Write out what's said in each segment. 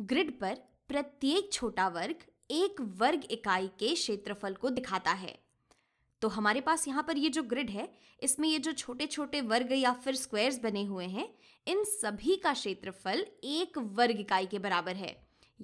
Grid पर प्रत्येक छोटा वर्ग एक वर्ग इकाई के क्षेत्रफल को दिखाता है तो हमारे पास यहाँ पर ये जो ग्रिड है इसमें ये जो छोटे छोटे वर्ग या फिर स्क्वायर्स बने हुए हैं इन सभी का क्षेत्रफल एक वर्ग इकाई के बराबर है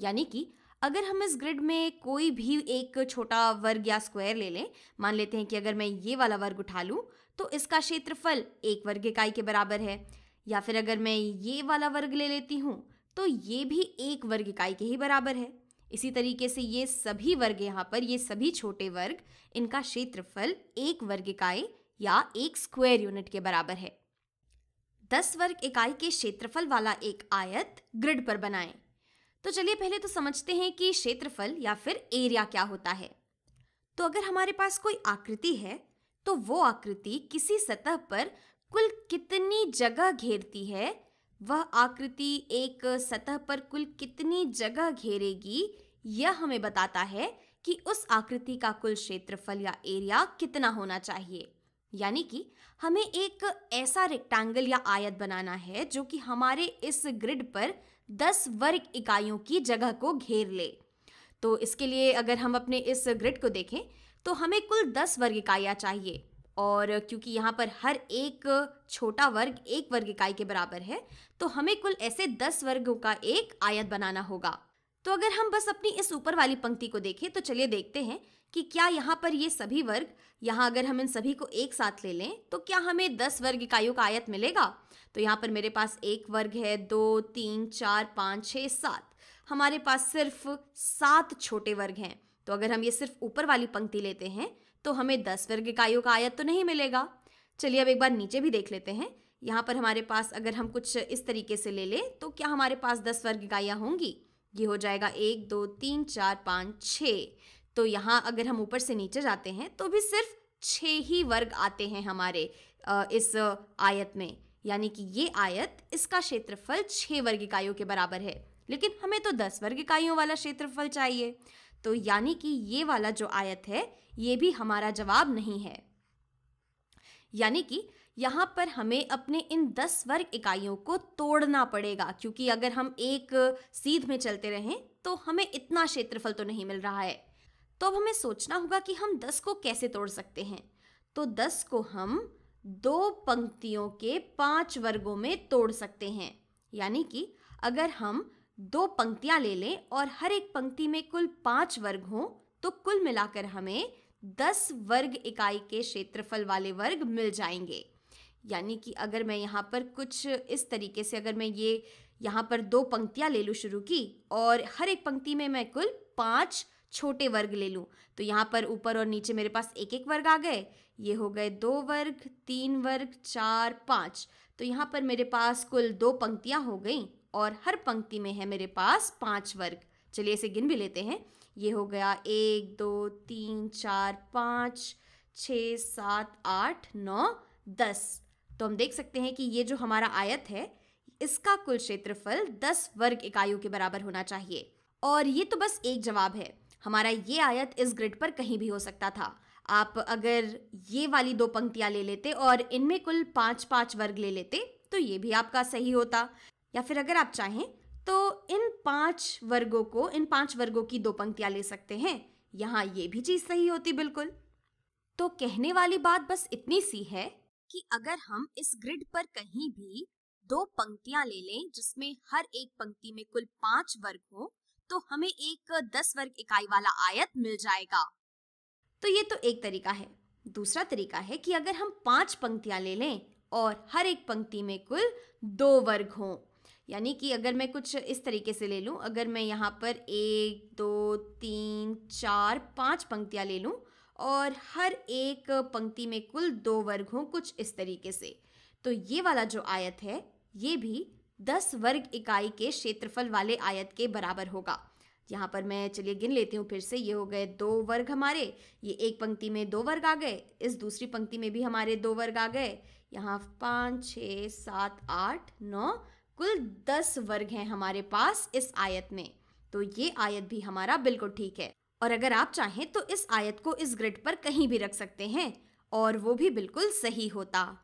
यानी कि अगर हम इस ग्रिड में कोई भी एक छोटा वर्ग या स्क्वायर ले लें मान लेते हैं कि अगर मैं ये वाला वर्ग उठा लूँ तो इसका क्षेत्रफल एक वर्ग इकाई के बराबर है या फिर अगर मैं ये वाला वर्ग ले लेती हूँ तो ये भी एक वर्ग इकाई के ही बराबर है इसी तरीके से ये सभी वर्ग यहाँ पर ये सभी छोटे वर्ग इनका क्षेत्रफल एक वर्ग इकाई या एक स्क्वायर यूनिट के बराबर है दस वर्ग इकाई के क्षेत्रफल वाला एक आयत ग्रिड पर बनाएं। तो चलिए पहले तो समझते हैं कि क्षेत्रफल या फिर एरिया क्या होता है तो अगर हमारे पास कोई आकृति है तो वो आकृति किसी सतह पर कुल कितनी जगह घेरती है वह आकृति एक सतह पर कुल कितनी जगह घेरेगी यह हमें बताता है कि उस आकृति का कुल क्षेत्रफल या एरिया कितना होना चाहिए यानी कि हमें एक ऐसा रेक्टेंगल या आयत बनाना है जो कि हमारे इस ग्रिड पर 10 वर्ग इकाइयों की जगह को घेर ले तो इसके लिए अगर हम अपने इस ग्रिड को देखें तो हमें कुल 10 वर्ग इकाइयाँ चाहिए और क्योंकि यहाँ पर हर एक छोटा वर्ग एक वर्ग इकाई के बराबर है तो हमें कुल ऐसे दस वर्गों का एक आयत बनाना होगा तो अगर हम बस अपनी इस ऊपर वाली पंक्ति को देखें तो चलिए देखते हैं कि क्या यहाँ पर ये सभी वर्ग यहाँ अगर हम इन सभी को एक साथ ले लें तो क्या हमें दस वर्ग इकाइयों का आयत मिलेगा तो यहाँ पर मेरे पास एक वर्ग है दो तीन चार पाँच छः सात हमारे पास सिर्फ सात छोटे वर्ग हैं तो अगर हम ये सिर्फ ऊपर वाली पंक्ति लेते हैं तो हमें दस वर्ग इकाइयों का आयत तो नहीं मिलेगा चलिए अब एक बार नीचे भी देख लेते हैं यहाँ पर हमारे पास अगर हम कुछ इस तरीके से ले लें तो क्या हमारे पास दस वर्ग इकाइयाँ होंगी ये हो जाएगा एक दो तीन चार पाँच छः तो यहाँ अगर हम ऊपर से नीचे जाते हैं तो भी सिर्फ छः ही वर्ग आते हैं हमारे इस आयत में यानी कि ये आयत इसका क्षेत्रफल छः वर्ग इकाइयों के बराबर है लेकिन हमें तो दस वर्ग इकाइयों वाला क्षेत्रफल चाहिए तो यानी कि ये वाला जो आयत है ये भी हमारा जवाब नहीं है यानी कि यहाँ पर हमें अपने इन दस वर्ग इकाइयों को तोड़ना पड़ेगा क्योंकि अगर हम एक सीध में चलते रहें तो हमें इतना क्षेत्रफल तो नहीं मिल रहा है तो अब हमें सोचना होगा कि हम दस को कैसे तोड़ सकते हैं तो दस को हम दो पंक्तियों के पांच वर्गों में तोड़ सकते हैं यानी कि अगर हम दो पंक्तियाँ ले लें और हर एक पंक्ति में कुल पाँच वर्ग हों तो कुल मिलाकर हमें दस वर्ग इकाई के क्षेत्रफल वाले वर्ग मिल जाएंगे यानी कि अगर मैं यहाँ पर कुछ इस तरीके से अगर मैं ये यहाँ पर दो पंक्तियाँ ले लूँ शुरू की और हर एक पंक्ति में मैं कुल पाँच छोटे वर्ग ले लूँ तो यहाँ पर ऊपर और नीचे मेरे पास एक एक वर्ग आ गए ये हो गए दो वर्ग तीन वर्ग चार पाँच तो यहाँ पर मेरे पास कुल दो पंक्तियाँ हो गई और हर पंक्ति में है मेरे पास पाँच वर्ग चलिए इसे गिन भी लेते हैं ये हो गया एक दो तीन चार पाँच छ सात आठ नौ दस तो हम देख सकते हैं कि ये जो हमारा आयत है इसका कुल क्षेत्रफल दस वर्ग इकाइयों के बराबर होना चाहिए और ये तो बस एक जवाब है हमारा ये आयत इस ग्रिड पर कहीं भी हो सकता था आप अगर ये वाली दो पंक्तियाँ ले लेते और इनमें कुल पाँच पाँच वर्ग ले लेते तो ये भी आपका सही होता या फिर अगर आप चाहें तो इन पांच वर्गों को इन पांच वर्गों की दो पंक्तियां ले सकते हैं यहाँ ये भी चीज़ सही होती बिल्कुल तो कहने वाली बात बस इतनी सी है कि अगर हम इस ग्रिड पर कहीं भी दो पंक्तियां ले लें जिसमें हर एक पंक्ति में कुल पांच वर्ग हो तो हमें एक दस वर्ग इकाई वाला आयत मिल जाएगा तो ये तो एक तरीका है दूसरा तरीका है कि अगर हम पांच पंक्तियां ले लें और हर एक पंक्ति में कुल दो वर्ग हों यानी कि अगर मैं कुछ इस तरीके से ले लूँ अगर मैं यहाँ पर एक दो तीन चार पाँच पंक्तियाँ ले लूँ और हर एक पंक्ति में कुल दो वर्ग हों कुछ इस तरीके से तो ये वाला जो आयत है ये भी दस वर्ग इकाई के क्षेत्रफल वाले आयत के बराबर होगा यहाँ पर मैं चलिए गिन लेती हूँ फिर से ये हो गए दो वर्ग हमारे ये एक पंक्ति में दो वर्ग आ गए इस दूसरी पंक्ति में भी हमारे दो वर्ग आ गए यहाँ पाँच छः सात आठ नौ कुल दस वर्ग हैं हमारे पास इस आयत में तो ये आयत भी हमारा बिल्कुल ठीक है और अगर आप चाहें तो इस आयत को इस ग्रिड पर कहीं भी रख सकते हैं और वो भी बिल्कुल सही होता